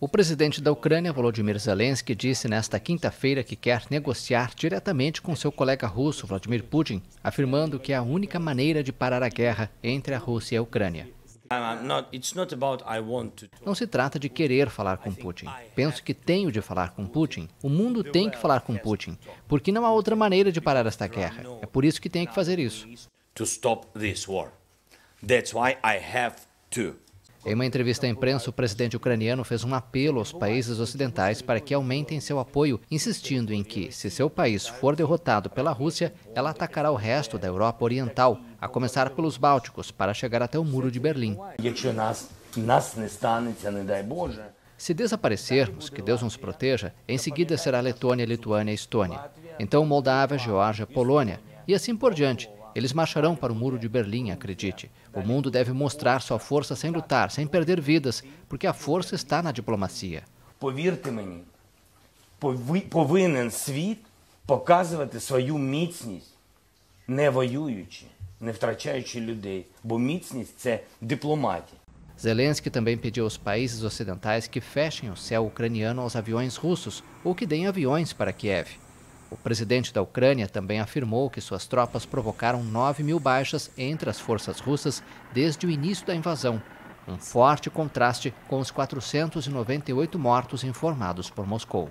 O presidente da Ucrânia, Volodymyr Zelensky, disse nesta quinta-feira que quer negociar diretamente com seu colega russo, Vladimir Putin, afirmando que é a única maneira de parar a guerra entre a Rússia e a Ucrânia. Não se trata de querer falar com Putin. Penso que tenho de falar com Putin. O mundo tem que falar com Putin, porque não há outra maneira de parar esta guerra. É por isso que tenho que fazer isso. To stop this war. That's why I have to. Em uma entrevista à imprensa, o presidente ucraniano fez um apelo aos países ocidentais para que aumentem seu apoio, insistindo em que, se seu país for derrotado pela Rússia, ela atacará o resto da Europa Oriental, a começar pelos Bálticos, para chegar até o Muro de Berlim. Se desaparecermos, que Deus nos proteja, em seguida será Letônia, Lituânia e Estônia. Então Moldávia, Geórgia, Polônia e assim por diante, eles marcharão para o Muro de Berlim, acredite. O mundo deve mostrar sua força sem lutar, sem perder vidas, porque a força está na diplomacia. Zelensky também pediu aos países ocidentais que fechem o céu ucraniano aos aviões russos ou que deem aviões para Kiev. O presidente da Ucrânia também afirmou que suas tropas provocaram 9 mil baixas entre as forças russas desde o início da invasão, um forte contraste com os 498 mortos informados por Moscou.